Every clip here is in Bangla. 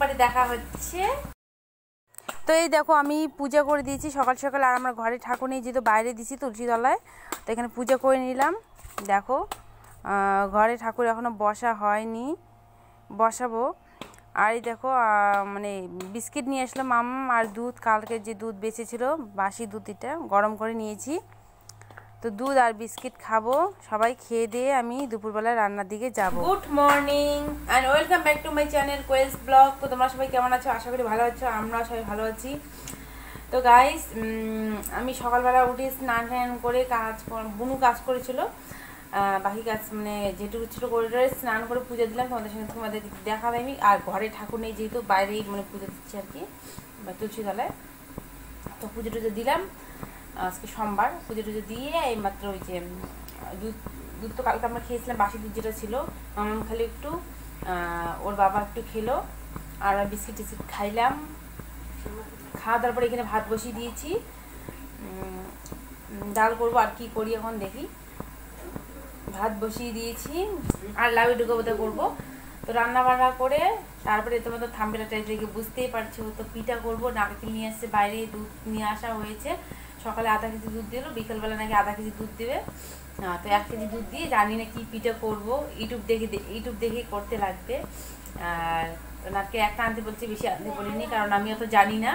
পরে দেখা হচ্ছে তো এই দেখো আমি পূজা করে দিয়েছি সকাল সকাল আর আমার ঘরে ঠাকুর নেই যেহেতু বাইরে দিছি তুলসীতলায় তো এখানে পূজা করে নিলাম দেখো ঘরে ঠাকুর এখনও বসা হয়নি বসাবো আর এই দেখো মানে বিস্কিট নিয়ে আসলাম মাম আর দুধ কালকে যে দুধ বেঁচেছিলো বাসি দুধ এটা গরম করে নিয়েছি তো দুধ আর বিস্কিট খাবো সবাই খেয়ে দিয়ে আমি দুপুরবেলা রান্নার দিকে যাব good morning and welcome back to my channel কোয়েস ব্লগ তো তোমরা সবাই কেমন আছো আশা করি ভালো আছো আমরা সবাই ভালো আছি তো গাইস আমি সকালবেলা উঠে স্নান টান করে কাজ বুনু কাজ করেছিল বাকি কাজ মানে যেটুকু ছিল করে স্নান করে পুজো দিলাম তোমাদের সঙ্গে তোমাদের দেখা দেয়নি আর ঘরে ঠাকুর নেই যেহেতু বাইরেই মানে পুজো দিচ্ছি আর কি তুলসী তলায় তো পুজো টুজো দিলাম আজকে সোমবার পুজো টুজো দিয়ে এইমাত্র ওই যে দুধ দুধ তো কালকে আমরা খেয়েছিলাম বাসি দুধ যেটা ছিল মামাম খালি একটু ওর বাবা একটু খেলো আর বিস্কিট টিস্কিট খাইলাম খাওয়া দাওয়ার পরে এখানে ভাত বসিয়ে দিয়েছি ডাল করবো আর কি করি এখন দেখি ভাত বসিয়ে দিয়েছি আর লাউ ডুগো বোধহয় করবো তো রান্না বান্না করে তারপরে তোমার তো থাম্বেলা টাইপ দেখে বুঝতেই পারছো তো পিঠা করবো নাকি নিয়ে আসছে বাইরে দুধ নিয়ে আসা হয়েছে সকালে আধা কেজি দুধ দিলো বিকেলবেলা নাকি আধা কেজি দুধ দেবে তো এক কেজি দুধ দিয়ে জানি না কি পিঠা করবো ইউটিউব দেখে ইউটিউব দেখে করতে লাগবে আর ওনাকে একটা আনতে বলছি বেশি আনতে বলিনি কারণ আমি অত জানি না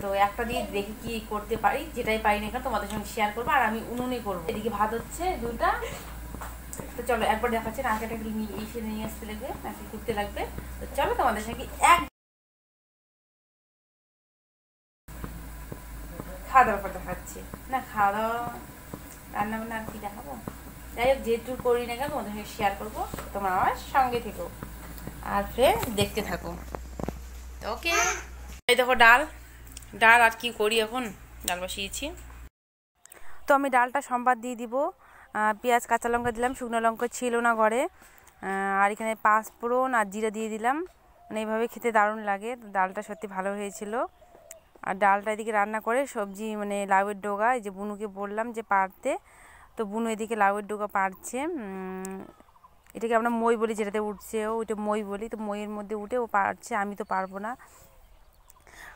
তো একটা দিয়ে দেখে কি করতে পারি যেটাই পারি না কেন তোমাদের সঙ্গে শেয়ার করবো আর আমি উনুনে করবো এদিকে ভাত হচ্ছে দুটা তো চলো একবার দেখাচ্ছে নাকে নিয়ে এসে নিয়ে আসতে লাগবে নাকি করতে লাগবে তো চলো তোমাদের সঙ্গে এক খাওয়া দাওয়া করতে দেখাচ্ছি না খাওয়া দাওয়া বান্না আর কি দেখাবো যাই হোক যেহেতু করি না কেন তোমাদের শেয়ার করবো তোমরা আমার সঙ্গে থেকো আর ফ্রেন্ড দেখতে থাকো ওকে এই দেখো ডাল ডাল আর কি করি এখন ডাল বসিয়েছি তো আমি ডালটা সম্বাদ দিয়ে দিব পেঁয়াজ কাঁচা লঙ্কা দিলাম শুকনো লঙ্কা ছিল না ঘরে আর এখানে পাঁচ ফোড়ন আর জিরা দিয়ে দিলাম মানে এইভাবে খেতে দারুণ লাগে ডালটা সত্যি ভালো হয়েছিল আর ডালটা এদিকে রান্না করে সবজি মানে লাউয়ের ডোগা এই যে বুনুকে বললাম যে পারতে তো বুনু এদিকে লাউয়ের ডোগা পারছে এটাকে আমরা মই বলি যেটাতে উঠছে ও ওইটা মই বলি তো মইয়ের মধ্যে উঠে ও পারছে আমি তো পারবো না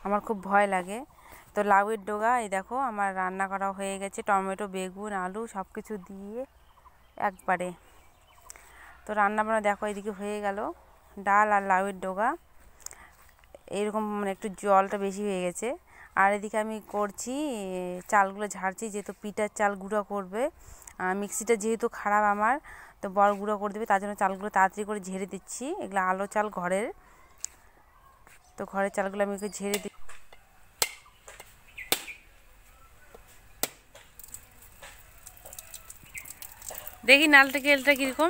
আমার খুব ভয় লাগে তো লাউয়ের ডোগা এই দেখো আমার রান্না করা হয়ে গেছে টমেটো বেগুন আলু সব কিছু দিয়ে একবারে তো রান্না বান্না দেখো এদিকে হয়ে গেল ডাল আর লাউয়ের ডোগা এরকম মানে একটু জলটা বেশি হয়ে গেছে আর এদিকে আমি করছি চালগুলো ঝাড়ছি যেহেতু পিঠার চাল গুঁড়ো করবে মিক্সিটা যেহেতু খারাপ আমার তো বড় গুঁড়ো করে দেবে তার জন্য চালগুলো তাড়াতাড়ি করে ঝেড়ে দিচ্ছি এগুলো আলো চাল ঘরের তো ঘরের চালগুলো আমি একটু ঝেড়ে দিচ্ছি দেখি নালটা কেলটা কীরকম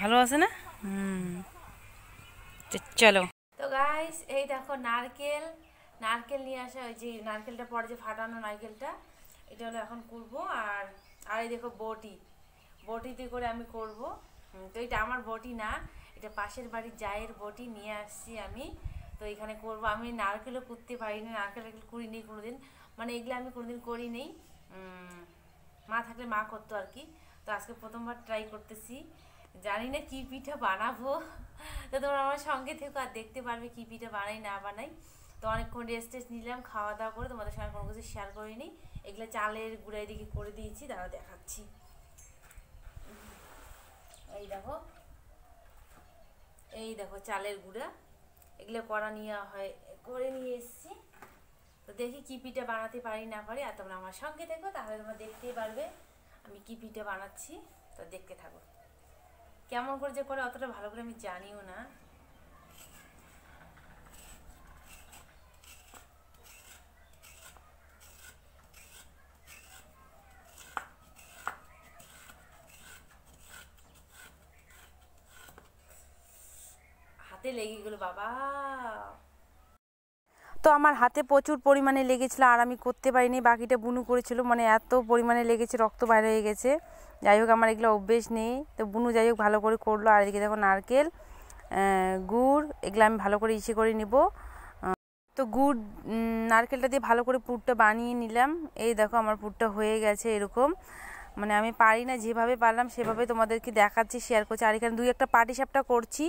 ভালো আছে না চলো তো গাইস এই দেখো নারকেল নারকেল নিয়ে আসা ওই যে নারকেলটা পরে যে ফাটানো নারকেলটা এটা হলো এখন করব আর আর এই দেখো বটি বটিতে করে আমি করব তো এটা আমার বটি না এটা পাশের বাড়ির জায়ের বটি নিয়ে আসছি আমি তো এখানে করব আমি নারকেলও করতে পারিনি নারকেল করিনি কোনোদিন মানে এগুলো আমি কোনোদিন করিনি মা থাকলে মা করতো আর কি তো আজকে প্রথমবার ট্রাই করতেছি জানি না কী পিঠা বানাবো তো তোমরা আমার সঙ্গে থেকে আর দেখতে পারবে কী পিঠা বানাই না বানাই তো অনেকক্ষণ রেস্ট টেস্ট নিলাম খাওয়া দাওয়া করে তোমাদের সঙ্গে কোনো কিছু শেয়ার করিনি এগুলো চালের গুঁড়াই দিকে করে দিয়েছি তারা দেখাচ্ছি এই দেখো এই দেখো চালের গুঁড়া এগুলো করা নিয়ে হয় করে নিয়ে এসছি তো দেখি কী পিঠা বানাতে পারি না পারি আর তোমরা আমার সঙ্গে দেখো তাহলে তোমরা দেখতেই পারবে আমি কী পিঠা বানাচ্ছি তো দেখতে থাকো কেমন করে যে করে অতটা ভালো করে আমি জানিও না হাতে লেগে গেল বাবা তো আমার হাতে প্রচুর পরিমাণে লেগেছিলো আর আমি করতে পারিনি বাকিটা বুনু করেছিল মানে এত পরিমাণে লেগেছে রক্ত বাইরে হয়ে গেছে যাই হোক আমার এগুলো অভ্যেস নেই তো বুনু যাই হোক ভালো করে করলো আর এদিকে দেখো নারকেল গুড় এগুলো আমি ভালো করে ইসে করে নিব তো গুড় নারকেলটা দিয়ে ভালো করে পুরটা বানিয়ে নিলাম এই দেখো আমার পুরটা হয়ে গেছে এরকম মানে আমি পারি না যেভাবে পারলাম সেভাবে তোমাদেরকে দেখাচ্ছি শেয়ার করছি আর এখানে দুই একটা পাটি সাপটা করছি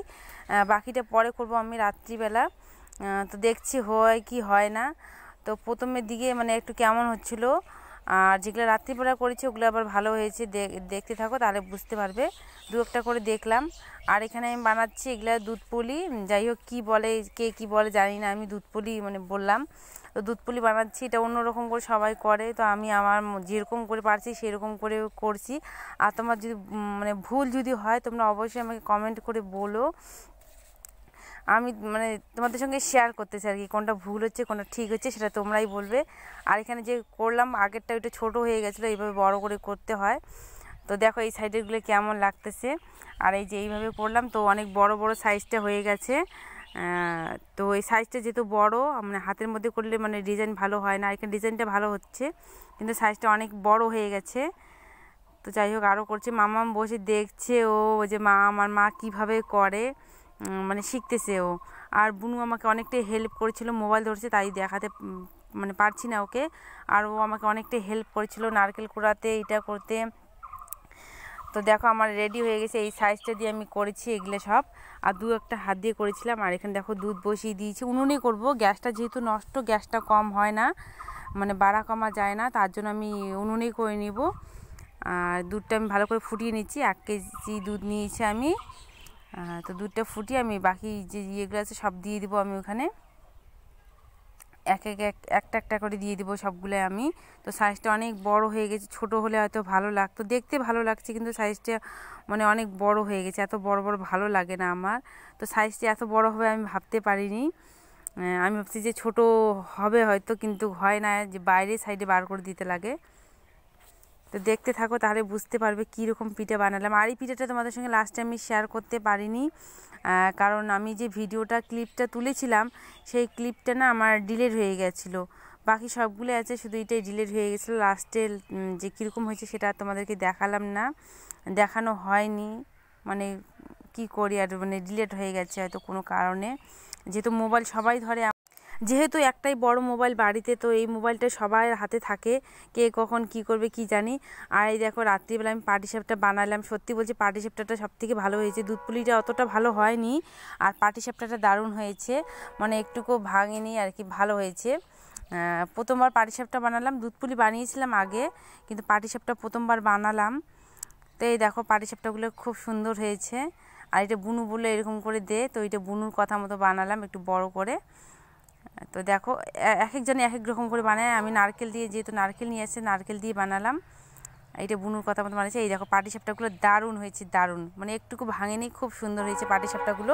বাকিটা পরে করব আমি রাত্রিবেলা তো দেখছি হয় কি হয় না তো প্রথমের দিকে মানে একটু কেমন হচ্ছিল আর যেগুলো রাত্রিবেলা করেছি ওগুলো আবার ভালো হয়েছে দেখতে থাকো তাহলে বুঝতে পারবে দু একটা করে দেখলাম আর এখানে আমি বানাচ্ছি এগুলো দুধ পুলি যাই হোক কী বলে কে কি বলে জানি না আমি দুধ পুলি মানে বললাম তো দুধ পুলি বানাচ্ছি এটা অন্যরকম করে সবাই করে তো আমি আমার যেরকম করে পারছি সেরকম করে করছি আর তোমার যদি মানে ভুল যদি হয় তোমরা অবশ্যই আমাকে কমেন্ট করে বলো আমি মানে তোমাদের সঙ্গে শেয়ার করতেছি আর কি কোনটা ভুল হচ্ছে কোনটা ঠিক হচ্ছে সেটা তোমরাই বলবে আর এখানে যে করলাম আগেরটা ওইটা ছোট হয়ে গেছিলো এইভাবে বড় করে করতে হয় তো দেখো এই সাইডেরগুলো কেমন লাগতেছে আর এই যে এইভাবে করলাম তো অনেক বড় বড় সাইজটা হয়ে গেছে তো এই সাইজটা যেহেতু বড় মানে হাতের মধ্যে করলে মানে ডিজাইন ভালো হয় না এখানে ডিজাইনটা ভালো হচ্ছে কিন্তু সাইজটা অনেক বড় হয়ে গেছে তো যাই হোক আরও করছে মামা বসে দেখছে ও যে মা আমার মা কিভাবে করে মানে শিখতেছে ও আর বুনু আমাকে অনেকটাই হেল্প করেছিল মোবাইল ধরছে তাই দেখাতে মানে পারছি না ওকে আর ও আমাকে অনেকটাই হেল্প করেছিল নারকেল কুড়াতে এটা করতে তো দেখো আমার রেডি হয়ে গেছে এই সাইজটা দিয়ে আমি করেছি এগুলো সব আর দু একটা হাত দিয়ে করেছিলাম আর এখানে দেখো দুধ বসিয়ে দিয়েছি উনুনে করব গ্যাসটা যেহেতু নষ্ট গ্যাসটা কম হয় না মানে বাড়া কমা যায় না তার জন্য আমি উনুনেই করে নিব আর দুধটা আমি ভালো করে ফুটিয়ে নিচ্ছি এক কেজি দুধ নিয়েছি আমি তো দুধটা ফুটিয়ে আমি বাকি যে ইয়েগুলো আছে সব দিয়ে দিব আমি ওখানে এক এক একটা একটা করে দিয়ে দিব সবগুলো আমি তো সাইজটা অনেক বড় হয়ে গেছে ছোট হলে হয়তো ভালো লাগতো দেখতে ভালো লাগছে কিন্তু সাইজটা মানে অনেক বড় হয়ে গেছে এত বড় বড় ভালো লাগে না আমার তো সাইজটা এত বড় হবে আমি ভাবতে পারিনি আমি ভাবছি যে ছোট হবে হয়তো কিন্তু হয় না যে বাইরে সাইডে বার করে দিতে লাগে তো দেখতে থাকো তাহলে বুঝতে পারবে কীরকম পিঠে বানালাম আর এই পিঠেটা তোমাদের সঙ্গে লাস্টে আমি শেয়ার করতে পারিনি কারণ আমি যে ভিডিওটা ক্লিপটা তুলেছিলাম সেই ক্লিপটা না আমার ডিলেট হয়ে গেছিলো বাকি সবগুলো আছে শুধু এটাই ডিলেট হয়ে গেছিলো লাস্টে যে কীরকম হয়েছে সেটা তোমাদেরকে দেখালাম না দেখানো হয়নি মানে কি করি আর মানে ডিলেট হয়ে গেছে হয়তো কোনো কারণে যেহেতু মোবাইল সবাই ধরে যেহেতু একটাই বড় মোবাইল বাড়িতে তো এই মোবাইলটা সবার হাতে থাকে কে কখন কি করবে কি জানি আর এই দেখো রাত্রিবেলা আমি পাটিসাপটা বানালাম সত্যি বলছি পাটিসাপটাটা সব থেকে ভালো হয়েছে দুধ পুলিটা অতটা ভালো হয়নি আর পাটিসাপটাটা দারুণ হয়েছে মানে একটুকু ভাঙেনি আর কি ভালো হয়েছে প্রথমবার পাটিসাপটা বানালাম দুধ পুলি বানিয়েছিলাম আগে কিন্তু পাটিসাপটা প্রথমবার বানালাম তো এই দেখো পাটিসাপটাগুলো খুব সুন্দর হয়েছে আর এটা বুনু বলে এরকম করে দে তো এটা বুনুর কথা মতো বানালাম একটু বড় করে তো দেখো এক একজনে এক এক রকম করে বানায় আমি নারকেল দিয়ে যেহেতু নারকেল নিয়ে এসে নারকেল দিয়ে বানালাম এটা বুনুর কথা মতো বানিয়েছে এই দেখো পাটি সাপটাগুলো দারুণ হয়েছে দারুণ মানে একটুকু ভাঙেনি খুব সুন্দর হয়েছে পাটি সাপটাগুলো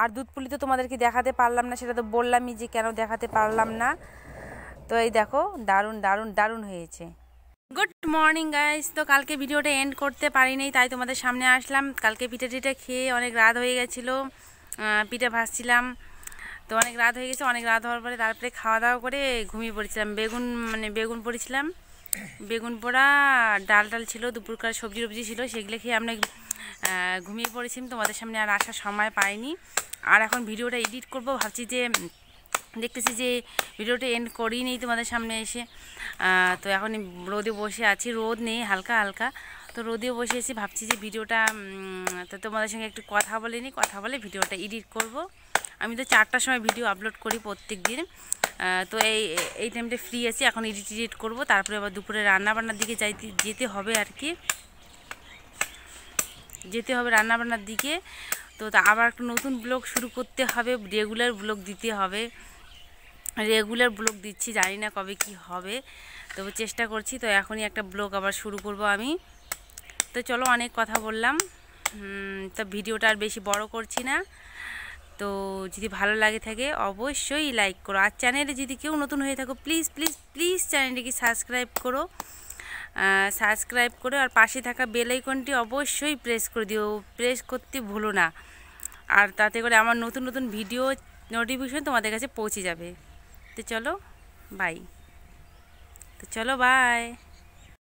আর দুধ পুলি তো তোমাদেরকে দেখাতে পারলাম না সেটা তো বললামই যে কেন দেখাতে পারলাম না তো এই দেখো দারুণ দারুণ দারুণ হয়েছে গুড মর্নিং গাইস তো কালকে ভিডিওটা এন্ড করতে পারিনি তাই তোমাদের সামনে আসলাম কালকে পিঠা টিঠা খেয়ে অনেক রাত হয়ে গেছিলো পিঠা ভাসছিলাম তো অনেক রাত হয়ে গেছে অনেক রাত হওয়ার পরে তারপরে খাওয়া দাওয়া করে ঘুমিয়ে পড়েছিলাম বেগুন মানে বেগুন পড়েছিলাম বেগুন পোড়া ডাল টাল ছিল দুপুরকার সবজি টবজি ছিল সেগুলো খেয়ে আমরা ঘুমিয়ে পড়েছিলাম তোমাদের সামনে আর আসার সময় পাইনি আর এখন ভিডিওটা এডিট করব ভাবছি যে দেখতেছি যে ভিডিওটা এন্ড করিনি তোমাদের সামনে এসে তো এখন রোদে বসে আছি রোদ নেই হালকা হালকা তো রোদেও বসে এসে ভাবছি যে ভিডিওটা তো তোমাদের সঙ্গে একটু কথা বলে নিই কথা বলে ভিডিওটা এডিট করব আমি তো চারটার সময় ভিডিও আপলোড করি প্রত্যেক দিন তো এই এই টাইমটা ফ্রি আছি এখন এডিট এডিট করবো তারপরে আবার দুপুরে রান্নাবান্নার দিকে যাইতে যেতে হবে আর কি যেতে হবে রান্নাবান্নার দিকে তো আবার একটা নতুন ব্লগ শুরু করতে হবে রেগুলার ব্লগ দিতে হবে রেগুলার ব্লগ দিচ্ছি জানি না কবে কি হবে তবে চেষ্টা করছি তো এখনই একটা ব্লগ আবার শুরু করব আমি তো চলো অনেক কথা বললাম তো ভিডিওটা আর বেশি বড় করছি না তো যদি ভালো লাগে থাকে অবশ্যই লাইক করো আর চ্যানেলে যদি কেউ নতুন হয়ে থাকো প্লিজ প্লিজ প্লিজ চ্যানেলটিকে সাবস্ক্রাইব করো সাবস্ক্রাইব করে আর পাশে থাকা বেল আইকনটি অবশ্যই প্রেস করে দিও প্রেস করতে ভুলো না আর তাতে করে আমার নতুন নতুন ভিডিও নোটিফিকেশন তোমাদের কাছে পৌঁছে যাবে তো চলো বাই তো চলো বাই